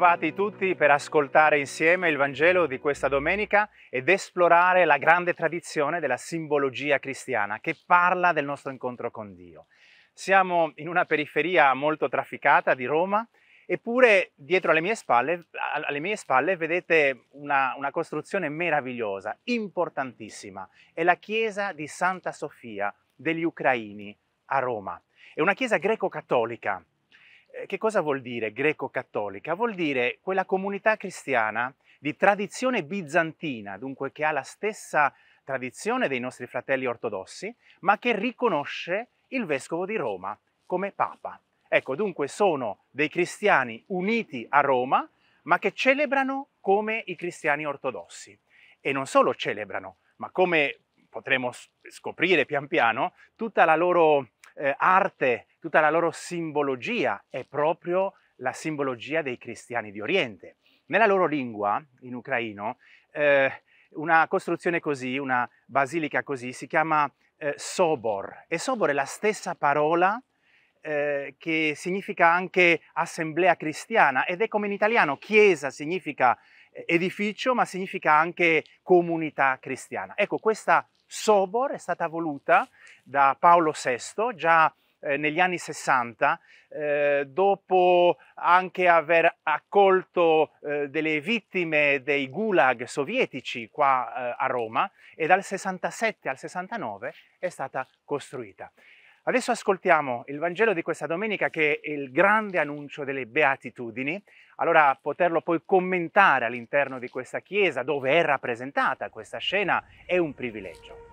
ritrovati tutti per ascoltare insieme il Vangelo di questa domenica ed esplorare la grande tradizione della simbologia cristiana che parla del nostro incontro con Dio. Siamo in una periferia molto trafficata di Roma, eppure dietro alle mie spalle, alle mie spalle vedete una, una costruzione meravigliosa, importantissima. È la chiesa di Santa Sofia degli Ucraini a Roma. È una chiesa greco-cattolica eh, che cosa vuol dire greco-cattolica? Vuol dire quella comunità cristiana di tradizione bizantina, dunque che ha la stessa tradizione dei nostri fratelli ortodossi, ma che riconosce il vescovo di Roma come papa. Ecco, dunque sono dei cristiani uniti a Roma, ma che celebrano come i cristiani ortodossi. E non solo celebrano, ma come potremo scoprire pian piano, tutta la loro eh, arte tutta la loro simbologia è proprio la simbologia dei cristiani di Oriente. Nella loro lingua, in ucraino, eh, una costruzione così, una basilica così, si chiama eh, Sobor. E Sobor è la stessa parola eh, che significa anche assemblea cristiana ed è come in italiano, chiesa significa eh, edificio, ma significa anche comunità cristiana. Ecco, questa Sobor è stata voluta da Paolo VI già eh, negli anni 60, eh, dopo anche aver accolto eh, delle vittime dei gulag sovietici qua eh, a Roma e dal 67 al 69 è stata costruita. Adesso ascoltiamo il Vangelo di questa domenica che è il grande annuncio delle beatitudini, allora poterlo poi commentare all'interno di questa chiesa dove è rappresentata questa scena è un privilegio.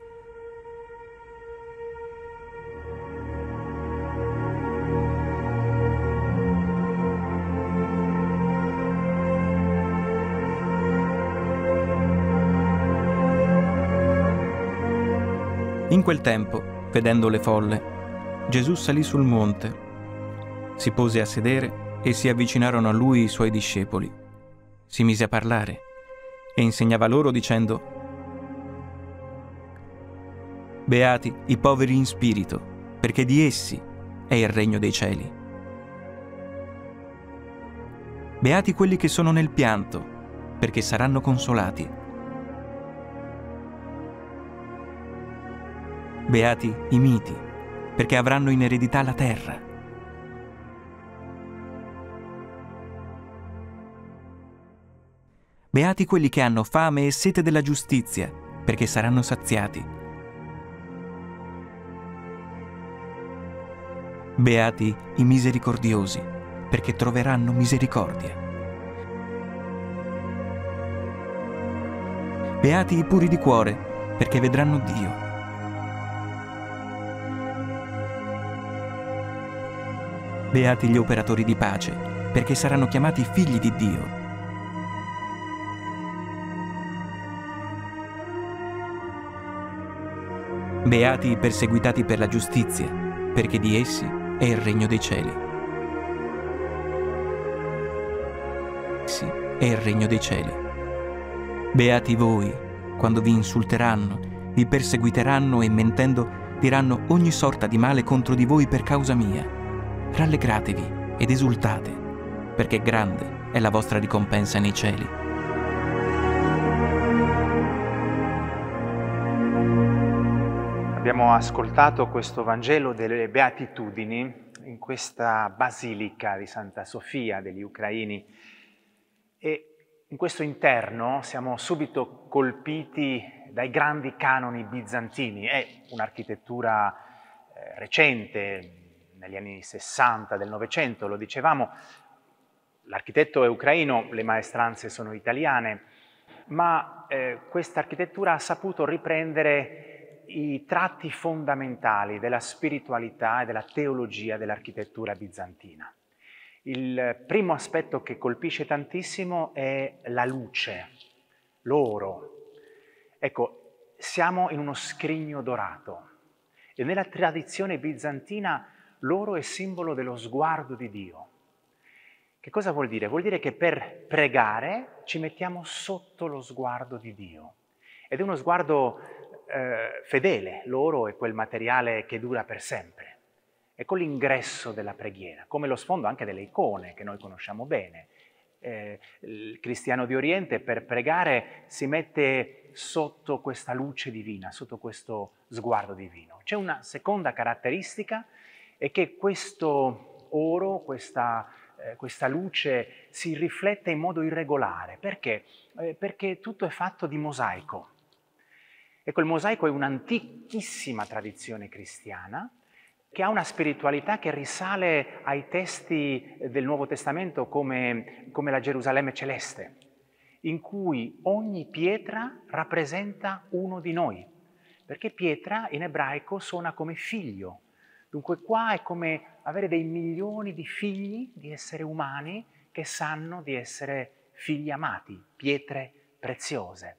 In quel tempo, vedendo le folle, Gesù salì sul monte, si pose a sedere e si avvicinarono a lui i suoi discepoli. Si mise a parlare e insegnava loro dicendo, Beati i poveri in spirito, perché di essi è il regno dei cieli. Beati quelli che sono nel pianto, perché saranno consolati. Beati i miti, perché avranno in eredità la terra. Beati quelli che hanno fame e sete della giustizia, perché saranno saziati. Beati i misericordiosi, perché troveranno misericordia. Beati i puri di cuore, perché vedranno Dio. Beati gli operatori di pace, perché saranno chiamati figli di Dio. Beati i perseguitati per la giustizia, perché di essi è il regno dei cieli. Sì, è il regno dei cieli. Beati voi, quando vi insulteranno, vi perseguiteranno e mentendo diranno ogni sorta di male contro di voi per causa mia rallegratevi ed esultate, perché grande è la vostra ricompensa nei cieli. Abbiamo ascoltato questo Vangelo delle Beatitudini in questa basilica di Santa Sofia degli Ucraini e in questo interno siamo subito colpiti dai grandi canoni bizantini. È un'architettura eh, recente, negli anni 60 del Novecento, lo dicevamo, l'architetto è ucraino, le maestranze sono italiane, ma eh, questa architettura ha saputo riprendere i tratti fondamentali della spiritualità e della teologia dell'architettura bizantina. Il primo aspetto che colpisce tantissimo è la luce, l'oro. Ecco, siamo in uno scrigno dorato e nella tradizione bizantina loro è simbolo dello sguardo di Dio. Che cosa vuol dire? Vuol dire che per pregare ci mettiamo sotto lo sguardo di Dio. Ed è uno sguardo eh, fedele, l'oro è quel materiale che dura per sempre. È con l'ingresso della preghiera, come lo sfondo anche delle icone che noi conosciamo bene. Eh, il cristiano di Oriente per pregare si mette sotto questa luce divina, sotto questo sguardo divino. C'è una seconda caratteristica e che questo oro, questa, eh, questa luce si riflette in modo irregolare. Perché? Eh, perché tutto è fatto di mosaico. Ecco, il mosaico è un'antichissima tradizione cristiana che ha una spiritualità che risale ai testi del Nuovo Testamento come, come la Gerusalemme celeste, in cui ogni pietra rappresenta uno di noi, perché pietra in ebraico suona come figlio, Dunque qua è come avere dei milioni di figli, di esseri umani, che sanno di essere figli amati, pietre preziose.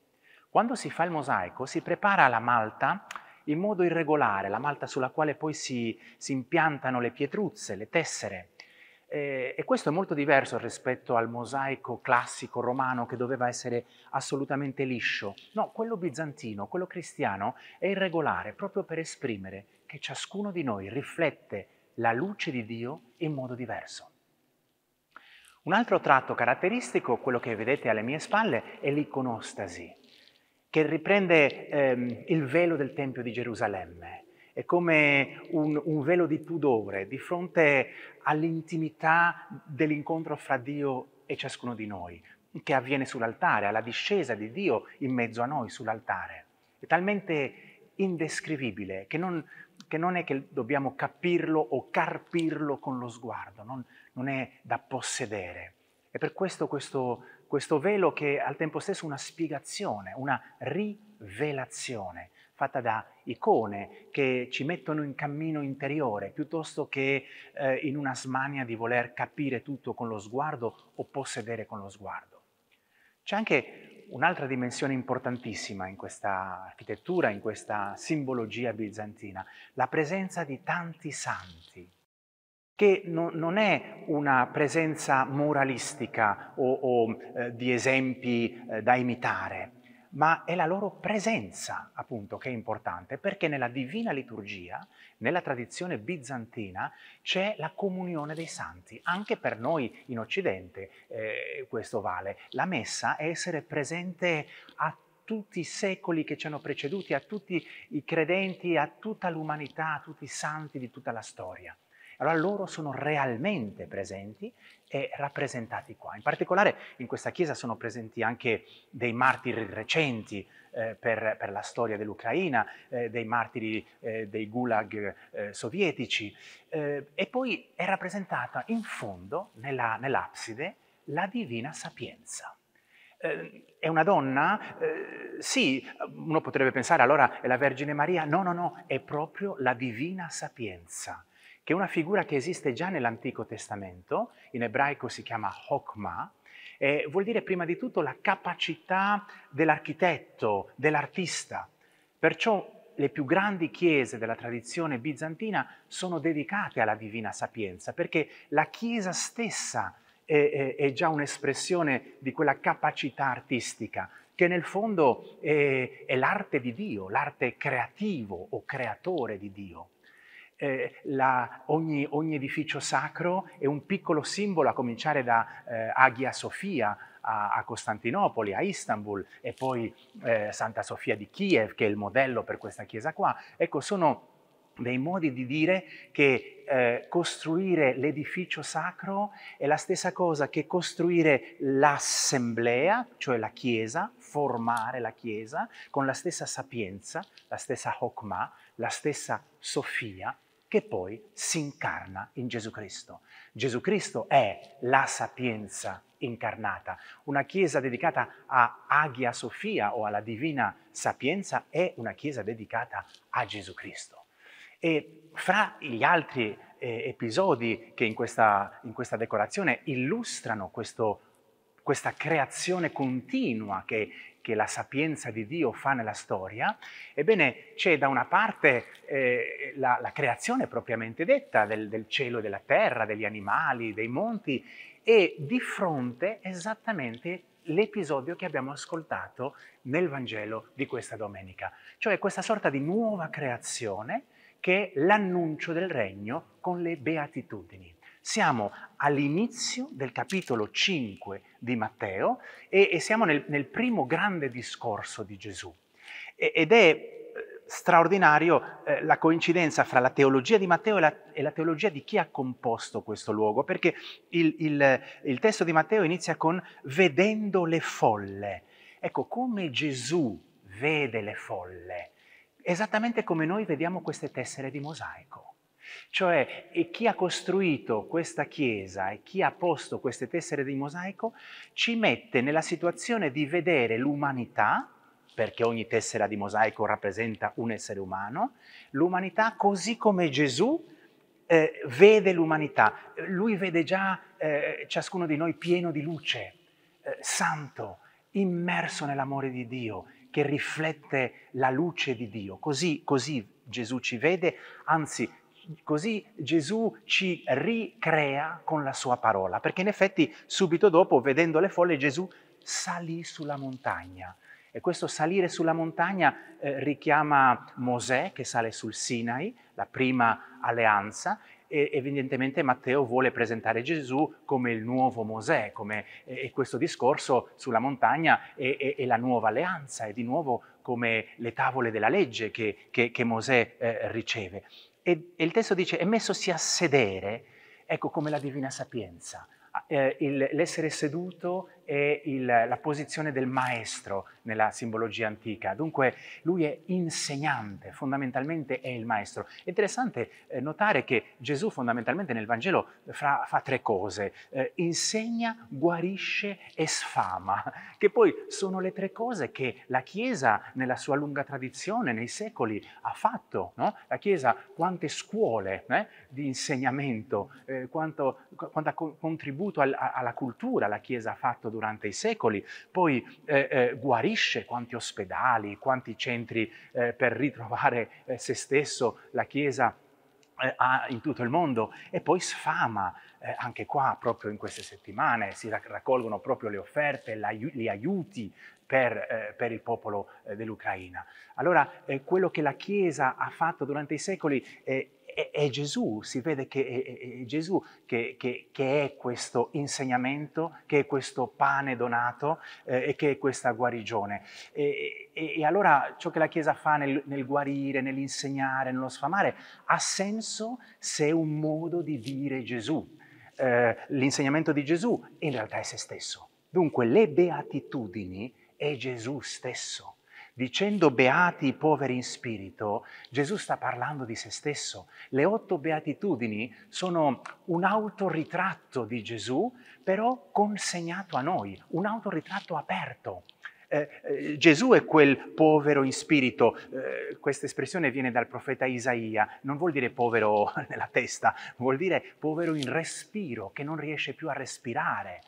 Quando si fa il mosaico si prepara la malta in modo irregolare, la malta sulla quale poi si, si impiantano le pietruzze, le tessere. Eh, e questo è molto diverso rispetto al mosaico classico romano che doveva essere assolutamente liscio. No, quello bizantino, quello cristiano è irregolare proprio per esprimere che ciascuno di noi riflette la luce di Dio in modo diverso. Un altro tratto caratteristico, quello che vedete alle mie spalle, è l'iconostasi, che riprende ehm, il velo del Tempio di Gerusalemme. È come un, un velo di pudore di fronte all'intimità dell'incontro fra Dio e ciascuno di noi, che avviene sull'altare, alla discesa di Dio in mezzo a noi sull'altare. È talmente indescrivibile che non, che non è che dobbiamo capirlo o carpirlo con lo sguardo, non, non è da possedere. E per questo, questo questo velo che è al tempo stesso una spiegazione, una rivelazione fatta da icone che ci mettono in cammino interiore piuttosto che eh, in una smania di voler capire tutto con lo sguardo o possedere con lo sguardo. C'è anche un'altra dimensione importantissima in questa architettura, in questa simbologia bizantina, la presenza di tanti santi che no, non è una presenza moralistica o, o eh, di esempi eh, da imitare, ma è la loro presenza, appunto, che è importante, perché nella divina liturgia, nella tradizione bizantina, c'è la comunione dei santi. Anche per noi in Occidente eh, questo vale. La messa è essere presente a tutti i secoli che ci hanno preceduti, a tutti i credenti, a tutta l'umanità, a tutti i santi di tutta la storia. Allora loro sono realmente presenti e rappresentati qua. In particolare in questa chiesa sono presenti anche dei martiri recenti eh, per, per, la storia dell'Ucraina, eh, dei martiri eh, dei gulag eh, sovietici eh, e poi è rappresentata in fondo, nella, nell'abside, la divina sapienza. Eh, è una donna? Eh, sì, uno potrebbe pensare allora è la Vergine Maria. No, no, no, è proprio la divina sapienza che è una figura che esiste già nell'Antico Testamento, in ebraico si chiama Hokmah, eh, vuol dire prima di tutto la capacità dell'architetto, dell'artista. Perciò le più grandi chiese della tradizione bizantina sono dedicate alla divina sapienza, perché la Chiesa stessa è, è, è già un'espressione di quella capacità artistica, che nel fondo è, è l'arte di Dio, l'arte creativo o creatore di Dio eh, la, ogni, ogni, edificio sacro è un piccolo simbolo, a cominciare da eh, Aghia Sofia a, a, Costantinopoli, a Istanbul e poi eh, Santa Sofia di Kiev, che è il modello per questa chiesa qua. Ecco, sono dei modi di dire che eh, costruire l'edificio sacro è la stessa cosa che costruire l'assemblea, cioè la Chiesa, formare la Chiesa con la stessa sapienza, la stessa Hokmah, la stessa Sofia, che poi si incarna in Gesù Cristo. Gesù Cristo è la sapienza incarnata. Una chiesa dedicata a Aghia Sofia o alla divina sapienza è una chiesa dedicata a Gesù Cristo. E fra gli altri eh, episodi che in questa, in questa decorazione illustrano questo, questa creazione continua che che la sapienza di Dio fa nella storia, ebbene c'è da una parte eh, la, la, creazione propriamente detta del, del cielo e della terra, degli animali, dei monti e di fronte esattamente l'episodio che abbiamo ascoltato nel Vangelo di questa domenica, cioè questa sorta di nuova creazione che è l'annuncio del regno con le beatitudini. Siamo all'inizio del capitolo 5 di Matteo e, e siamo nel, nel, primo grande discorso di Gesù. E, ed è eh, straordinario eh, la coincidenza fra la teologia di Matteo e la, e la, teologia di chi ha composto questo luogo, perché il, il, il testo di Matteo inizia con vedendo le folle. Ecco, come Gesù vede le folle, esattamente come noi vediamo queste tessere di mosaico. Cioè, chi ha costruito questa chiesa e chi ha posto queste tessere di mosaico ci mette nella situazione di vedere l'umanità, perché ogni tessera di mosaico rappresenta un essere umano, l'umanità così come Gesù eh, vede l'umanità. Lui vede già eh, ciascuno di noi pieno di luce, eh, santo, immerso nell'amore di Dio, che riflette la luce di Dio. Così, così Gesù ci vede, anzi così Gesù ci ricrea con la sua parola, perché in effetti subito dopo, vedendo le folle, Gesù salì sulla montagna. E questo salire sulla montagna eh, richiama Mosè che sale sul Sinai, la prima alleanza, e evidentemente Matteo vuole presentare Gesù come il nuovo Mosè, come, e questo discorso sulla montagna è, è, è, la nuova alleanza, è di nuovo come le tavole della legge che, che, che Mosè eh, riceve. E, e il testo dice, è messosi a sedere, ecco come la divina sapienza. Ah, eh, l'essere seduto è il, la posizione del maestro nella simbologia antica. Dunque lui è insegnante, fondamentalmente è il maestro. È interessante eh, notare che Gesù fondamentalmente nel Vangelo fra, fa tre cose, eh, insegna, guarisce e sfama, che poi sono le tre cose che la Chiesa nella sua lunga tradizione, nei secoli, ha fatto. No? La Chiesa quante scuole eh, di insegnamento, eh, quanto, quanto, contributo al, alla cultura la Chiesa ha fatto durante i secoli, poi eh, eh, guarisce quanti ospedali, quanti centri eh, per ritrovare eh, se stesso la Chiesa ha eh, in tutto il mondo e poi sfama eh, anche qua proprio in queste settimane si raccolgono proprio le offerte, gli aiuti per, eh, per il popolo eh, dell'Ucraina. Allora eh, quello che la Chiesa ha fatto durante i secoli è è, Gesù, si vede che è, è Gesù che, che, che, è questo insegnamento, che è questo pane donato eh, e che è questa guarigione. E, e, e, allora ciò che la Chiesa fa nel, nel guarire, nell'insegnare, nello sfamare, ha senso se è un modo di dire Gesù. Eh, l'insegnamento di Gesù in realtà è se stesso. Dunque le beatitudini è Gesù stesso. Dicendo beati i poveri in spirito, Gesù sta parlando di se stesso. Le otto beatitudini sono un autoritratto di Gesù, però consegnato a noi, un autoritratto aperto. Eh, eh, Gesù è quel povero in spirito, eh, questa espressione viene dal profeta Isaia, non vuol dire povero nella testa, vuol dire povero in respiro, che non riesce più a respirare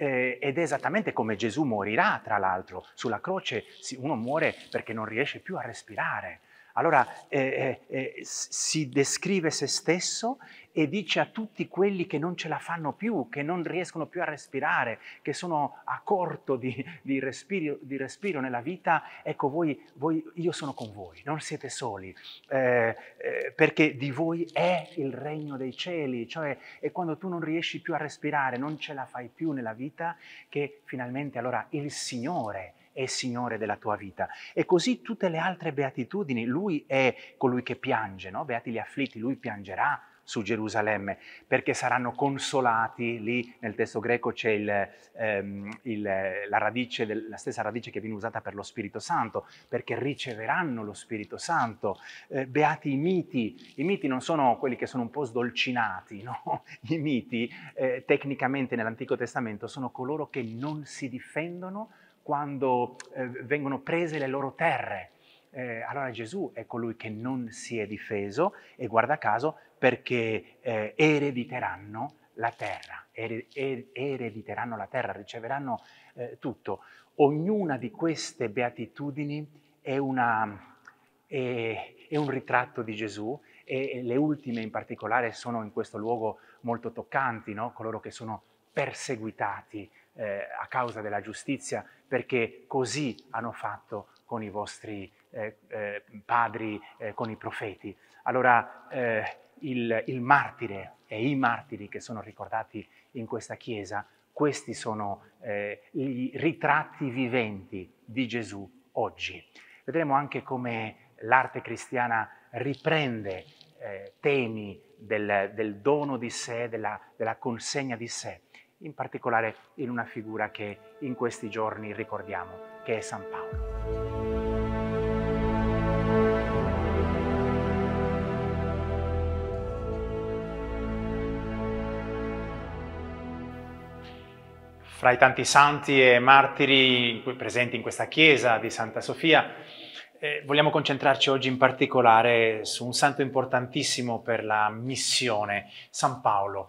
eh, ed è esattamente come Gesù morirà, tra l'altro, sulla croce uno muore perché non riesce più a respirare, allora eh, eh, eh si descrive se stesso e dice a tutti quelli che non ce la fanno più, che non riescono più a respirare, che sono a corto di, di, respiro, di respiro, nella vita, ecco voi, voi, io sono con voi, non siete soli, eh, eh perché di voi è il regno dei cieli, cioè è quando tu non riesci più a respirare, non ce la fai più nella vita, che finalmente allora il Signore è Signore della tua vita. E così tutte le altre beatitudini, Lui è colui che piange, no? beati gli afflitti, Lui piangerà su Gerusalemme perché saranno consolati, lì nel testo greco c'è il, ehm, il, la, radice del, la stessa radice che viene usata per lo Spirito Santo, perché riceveranno lo Spirito Santo. Eh, beati i miti, i miti non sono quelli che sono un po' sdolcinati, no? i miti eh, tecnicamente nell'Antico Testamento sono coloro che non si difendono quando eh, vengono prese le loro terre. Eh, allora Gesù è colui che non si è difeso e guarda caso perché eh, erediteranno la terra, er- er- erediteranno la terra, riceveranno eh, tutto. Ognuna di queste beatitudini è, una, è, è un ritratto di Gesù e le ultime in particolare sono in questo luogo molto toccanti, no? coloro che sono perseguitati eh, a causa della giustizia, perché così hanno fatto con i vostri eh, eh, padri, eh, con i profeti. Allora eh, il, il martire e i martiri che sono ricordati in questa chiesa, questi sono eh, i ritratti viventi di Gesù oggi. Vedremo anche come l'arte cristiana riprende temi del, del, dono di sé, della, della consegna di sé in particolare in una figura che in questi giorni ricordiamo, che è San Paolo. Fra i tanti santi e martiri presenti in questa chiesa di Santa Sofia, eh, vogliamo concentrarci oggi in particolare su un santo importantissimo per la missione, San Paolo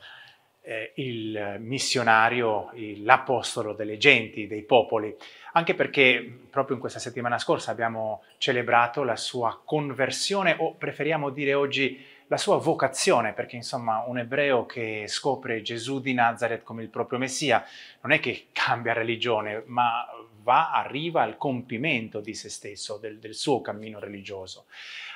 eh, il missionario, l'apostolo delle genti, dei popoli, anche perché proprio in questa settimana scorsa abbiamo celebrato la sua conversione o preferiamo dire oggi la sua vocazione, perché insomma un ebreo che scopre Gesù di Nazareth come il proprio Messia non è che cambia religione, ma va, arriva al compimento di se stesso, del, del suo cammino religioso.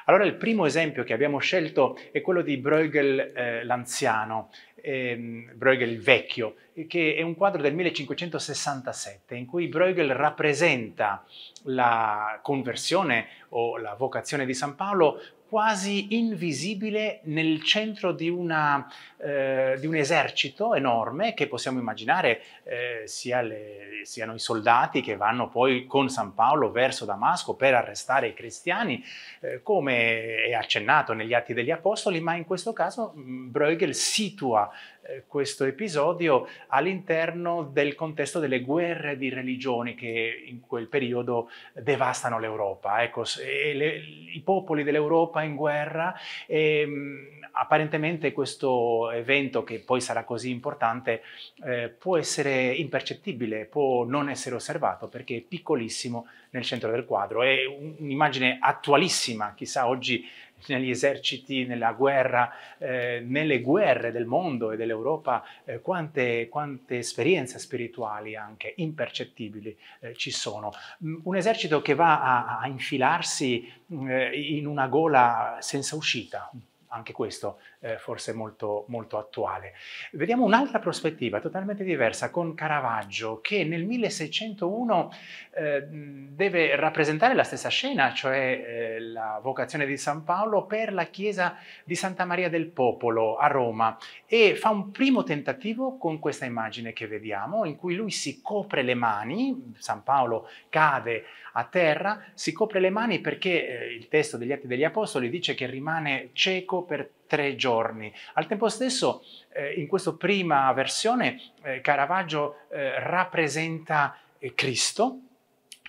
Allora il primo esempio che abbiamo scelto è quello di Bruegel eh, l'anziano, ehm, Bruegel il Vecchio, che è un quadro del 1567 in cui Bruegel rappresenta la conversione o la vocazione di San Paolo quasi invisibile nel centro di, una, eh, di un esercito enorme che possiamo immaginare eh, sia le, siano i soldati che vanno poi con San Paolo verso Damasco per arrestare i cristiani, eh, come è accennato negli Atti degli Apostoli, ma in questo caso mm, Bruegel situa eh, questo episodio all'interno del contesto delle guerre di religioni che in quel periodo devastano l'Europa. Ecco, le, I popoli dell'Europa in guerra e ehm, apparentemente questo evento, che poi sarà così importante, eh, può essere impercettibile, può non essere osservato perché è piccolissimo nel centro del quadro. È un'immagine attualissima, chissà oggi negli eserciti, nella guerra, eh, nelle guerre del mondo e dell'Europa, eh, quante, quante, esperienze spirituali anche impercettibili eh, ci sono. Mm, un esercito che va a, a infilarsi mm, eh, in una gola senza uscita, anche questo eh, forse molto, molto attuale. Vediamo un'altra prospettiva totalmente diversa con Caravaggio che nel 1601 eh, deve rappresentare la stessa scena, cioè eh, la vocazione di San Paolo per la chiesa di Santa Maria del Popolo a Roma e fa un primo tentativo con questa immagine che vediamo in cui lui si copre le mani, San Paolo cade a terra, si copre le mani perché eh, il testo degli Atti degli Apostoli dice che rimane cieco per tre giorni. Al tempo stesso, eh, in questa prima versione, eh, Caravaggio eh, rappresenta eh, Cristo,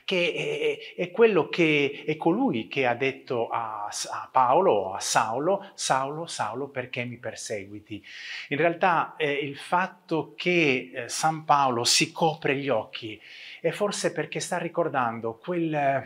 che è, è, quello che è colui che ha detto a, a Paolo o a Saulo, Saulo, Saulo, perché mi perseguiti? In realtà eh, il fatto che eh, San Paolo si copre gli occhi è forse perché sta ricordando quel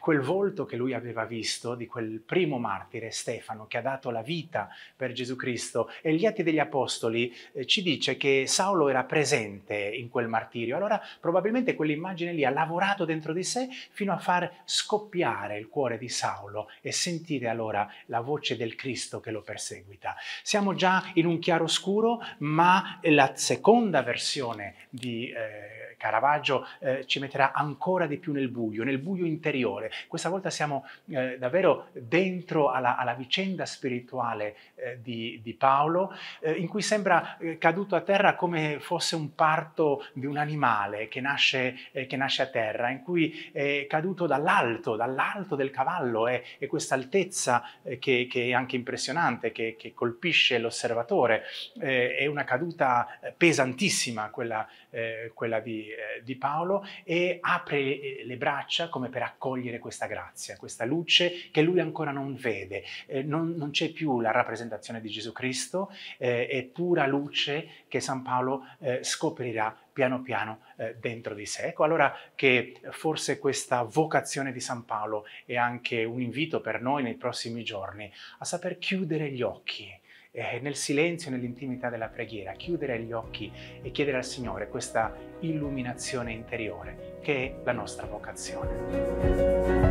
quel volto che lui aveva visto di quel primo martire, Stefano, che ha dato la vita per Gesù Cristo. E gli Atti degli Apostoli eh, ci dice che Saulo era presente in quel martirio. Allora probabilmente quell'immagine lì ha lavorato dentro di sé fino a far scoppiare il cuore di Saulo e sentire allora la voce del Cristo che lo perseguita. Siamo già in un chiaro scuro, ma la seconda versione di... Eh, Caravaggio eh, ci metterà ancora di più nel buio, nel buio interiore. Questa volta siamo eh, davvero dentro alla, alla vicenda spirituale eh, di, di, Paolo, eh, in cui sembra eh, caduto a terra come fosse un parto di un animale che nasce, eh, che nasce a terra, in cui è caduto dall'alto, dall'alto del cavallo e, questa altezza che, che, è anche impressionante, che, che colpisce l'osservatore. è una caduta pesantissima quella eh, quella di, eh, di, Paolo, e apre eh, le braccia come per accogliere questa grazia, questa luce che lui ancora non vede. Eh, non, non c'è più la rappresentazione di Gesù Cristo, eh, è pura luce che San Paolo eh, scoprirà piano piano dentro di sé. Ecco allora che forse questa vocazione di San Paolo è anche un invito per noi nei prossimi giorni a saper chiudere gli occhi eh, nel silenzio, nell'intimità della preghiera, chiudere gli occhi e chiedere al Signore questa illuminazione interiore che è la nostra vocazione.